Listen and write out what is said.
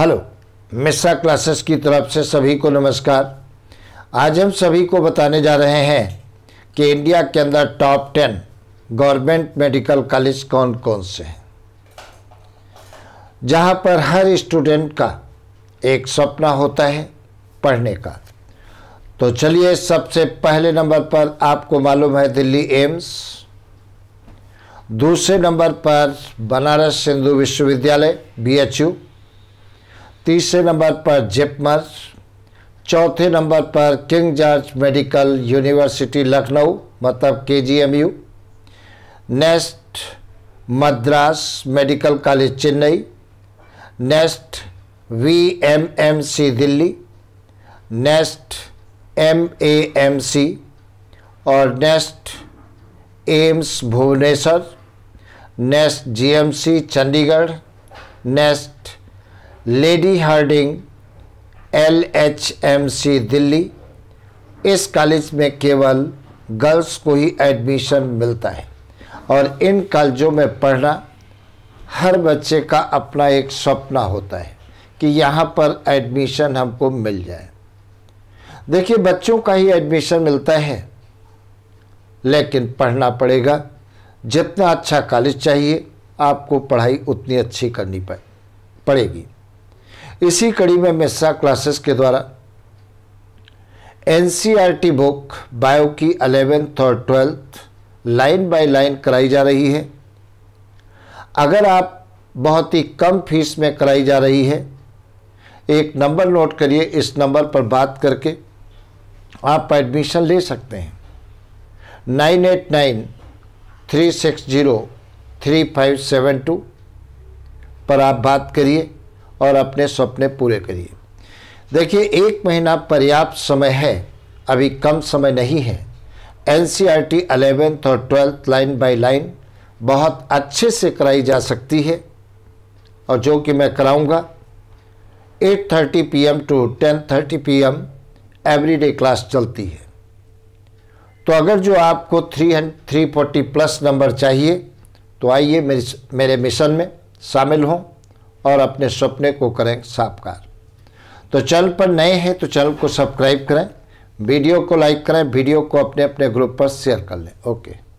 hello Mishra classes की तरफ से सभी को नमस्कार आज हम सभी को बताने जा रहे हैं कि इंडिया के अंदर top ten government medical college कौन कौन से हैं जहाँ पर हर स्टूडेंट का एक सपना होता है पढ़ने का तो चलिए सबसे पहले नंबर पर आपको मालूम है दिल्ली एम्स दूसरे नंबर पर बनारस हिंदू विश्वविद्यालय बीएचयू तीसरे नंबर पर जिपमर चौथे नंबर पर King George Medical University Lucknow मतलब K G M U next Madras Medical College Chennai next V M M C Delhi next M A M C और next AIIMS Bhubaneswar next G M C Chandigarh next Lady Hardinge L H M C Delhi इस college में केवल girls को ही admission मिलता है और इन कॉलेजों में पढ़ना हर बच्चे का अपना एक सपना होता है कि यहाँ पर एडमिशन हमको मिल जाए देखिए बच्चों का ही एडमिशन मिलता है लेकिन पढ़ना पड़ेगा जितना अच्छा कॉलेज चाहिए आपको पढ़ाई उतनी अच्छी करनी पड़ेगी इसी कड़ी में मिश्रा क्लासेस के द्वारा एनसीईआरटी बुक बायो की अलेवेंथ और ट्वेल्थ लाइन बाय लाइन कराई जा रही है अगर आप बहुत ही कम फीस में कराई जा रही है एक नंबर नोट करिए इस नंबर पर बात करके आप एडमिशन ले सकते हैं nine eight nine three six zero three five seven two पर आप बात करिए और अपने सपने पूरे करिए देखिए एक महीना पर्याप्त समय है अभी कम समय नहीं है N C R T eleventh और ट्वेल्थ लाइन बाय लाइन बहुत अच्छे से कराई जा सकती है और जो कि मैं कराऊंगा 8:30 thirty P M to ten thirty P M every day class चलती है तो अगर जो आपको three three forty plus number चाहिए तो आइए मेरे मेरे मिशन में शामिल हों और अपने सपने को करें साफकार तो चैनल पर नए हैं तो चैनल को सब्सक्राइब करें वीडियो को लाइक करें वीडियो को अपने अपने ग्रुप पर शेयर कर लें ओके